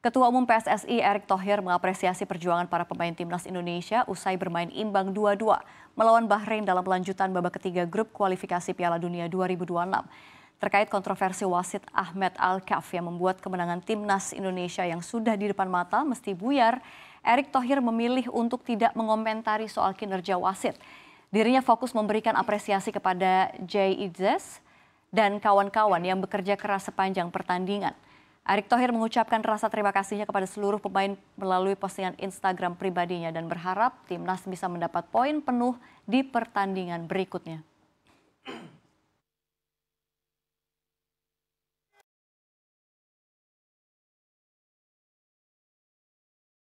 Ketua Umum PSSI Erick Thohir mengapresiasi perjuangan para pemain timnas Indonesia usai bermain imbang 2-2 melawan Bahrain dalam lanjutan babak ketiga grup kualifikasi Piala Dunia 2026. Terkait kontroversi wasit Ahmed Al-Kaf yang membuat kemenangan timnas Indonesia yang sudah di depan mata mesti buyar, Erick Thohir memilih untuk tidak mengomentari soal kinerja wasit. Dirinya fokus memberikan apresiasi kepada Jay Idzes dan kawan-kawan yang bekerja keras sepanjang pertandingan. Erick Thohir mengucapkan rasa terima kasihnya kepada seluruh pemain melalui postingan Instagram pribadinya dan berharap timnas bisa mendapat poin penuh di pertandingan berikutnya.